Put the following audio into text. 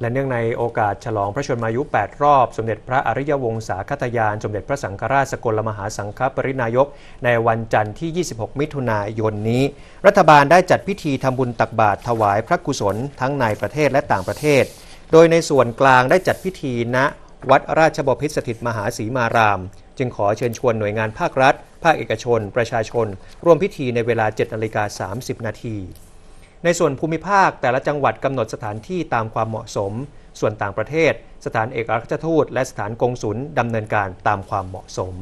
และเนื่องในโอกาสฉลองพระชนมายุ 8 รอบ สมเด็จพระอริยวงศาคตยาน สมเด็จพระสังฆราชสกลมหาสังฆปรินายก ในวันจันทร์ที่ 26 มิถุนายนนี้ รัฐบาลได้จัดพิธีทำบุญตักบาตรถวายพระกุศลทั้งในประเทศและต่างประเทศ โดยในส่วนกลางได้จัดพิธีณนะวัดราชบพิษสถิตมหาศรีมาราม จึงขอเชิญชวนหน่วยงานภาครัฐ ภาคเอกชน ประชาชน ร่วมพิธีในเวลา7นาฬิกา 30 นาทีในส่วนภูมิภาคแต่ละจังหวัดกำหนดสถานที่ตามความเหมาะสม ส่วนต่างประเทศ สถานเอกอัครราชทูต และสถานกงสุลดำเนินการตามความเหมาะสม